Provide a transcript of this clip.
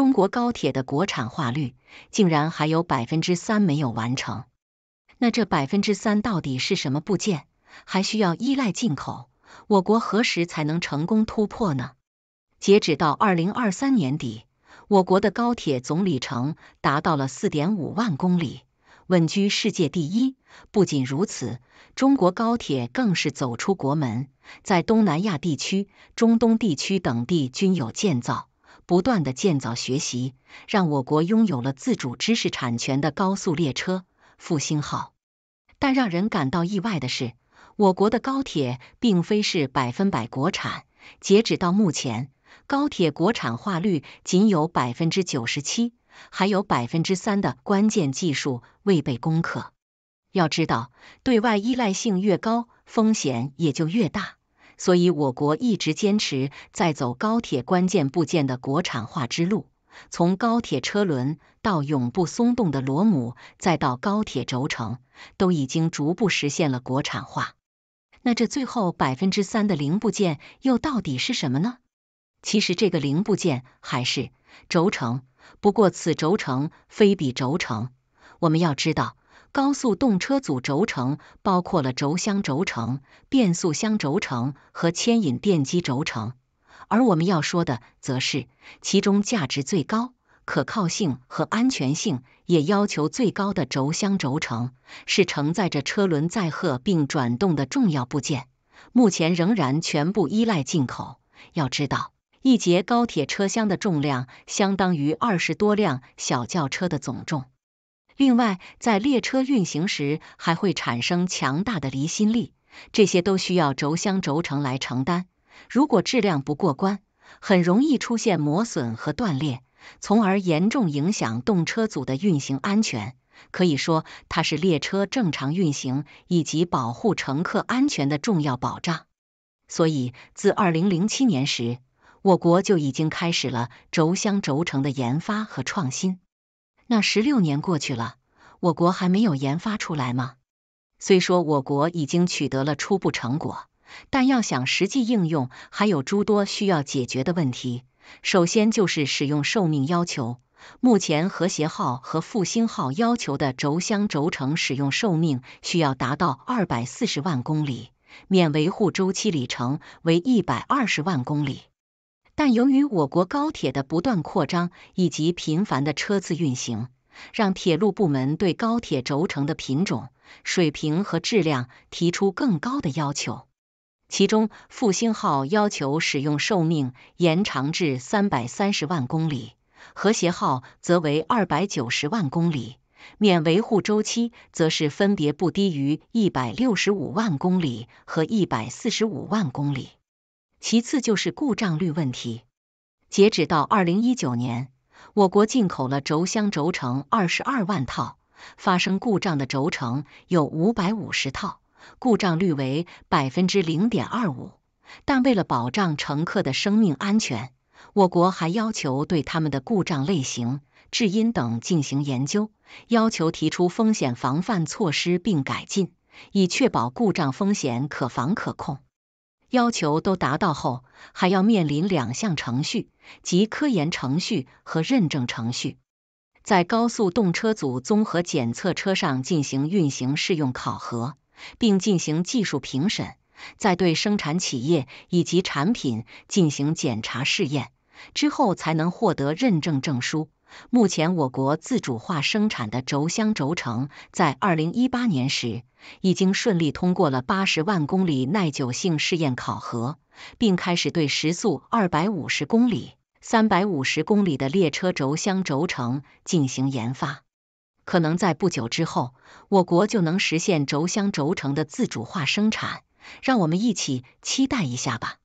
中国高铁的国产化率竟然还有百分之三没有完成，那这百分之三到底是什么部件，还需要依赖进口？我国何时才能成功突破呢？截止到二零二三年底，我国的高铁总里程达到了四点五万公里，稳居世界第一。不仅如此，中国高铁更是走出国门，在东南亚地区、中东地区等地均有建造。不断的建造学习，让我国拥有了自主知识产权的高速列车“复兴号”。但让人感到意外的是，我国的高铁并非是百分百国产。截止到目前，高铁国产化率仅有百分之九十七，还有百分之三的关键技术未被攻克。要知道，对外依赖性越高，风险也就越大。所以，我国一直坚持在走高铁关键部件的国产化之路，从高铁车轮到永不松动的螺母，再到高铁轴承，都已经逐步实现了国产化。那这最后百分之三的零部件又到底是什么呢？其实这个零部件还是轴承，不过此轴承非彼轴承。我们要知道。高速动车组轴承包括了轴箱轴承、变速箱轴承和牵引电机轴承，而我们要说的则是其中价值最高、可靠性和安全性也要求最高的轴箱轴承，是承载着车轮载荷并转动的重要部件。目前仍然全部依赖进口。要知道，一节高铁车厢的重量相当于二十多辆小轿车的总重。另外，在列车运行时还会产生强大的离心力，这些都需要轴箱轴承来承担。如果质量不过关，很容易出现磨损和断裂，从而严重影响动车组的运行安全。可以说，它是列车正常运行以及保护乘客安全的重要保障。所以，自2007年时，我国就已经开始了轴箱轴承的研发和创新。那十六年过去了，我国还没有研发出来吗？虽说我国已经取得了初步成果，但要想实际应用，还有诸多需要解决的问题。首先就是使用寿命要求，目前和谐号和复兴号要求的轴箱轴承使用寿命需要达到二百四十万公里，免维护周期里程为一百二十万公里。但由于我国高铁的不断扩张以及频繁的车次运行，让铁路部门对高铁轴承的品种、水平和质量提出更高的要求。其中，复兴号要求使用寿命延长至三百三十万公里，和谐号则为二百九十万公里，免维护周期则是分别不低于一百六十五万公里和一百四十五万公里。其次就是故障率问题。截止到二零一九年，我国进口了轴箱轴承二十二万套，发生故障的轴承有五百五十套，故障率为百分之零点二五。但为了保障乘客的生命安全，我国还要求对他们的故障类型、致因等进行研究，要求提出风险防范措施并改进，以确保故障风险可防可控。要求都达到后，还要面临两项程序，即科研程序和认证程序，在高速动车组综合检测车上进行运行试用考核，并进行技术评审，再对生产企业以及产品进行检查试验。之后才能获得认证证书。目前我国自主化生产的轴箱轴承，在二零一八年时已经顺利通过了八十万公里耐久性试验考核，并开始对时速二百五十公里、三百五十公里的列车轴箱轴承进行研发。可能在不久之后，我国就能实现轴箱轴承的自主化生产，让我们一起期待一下吧。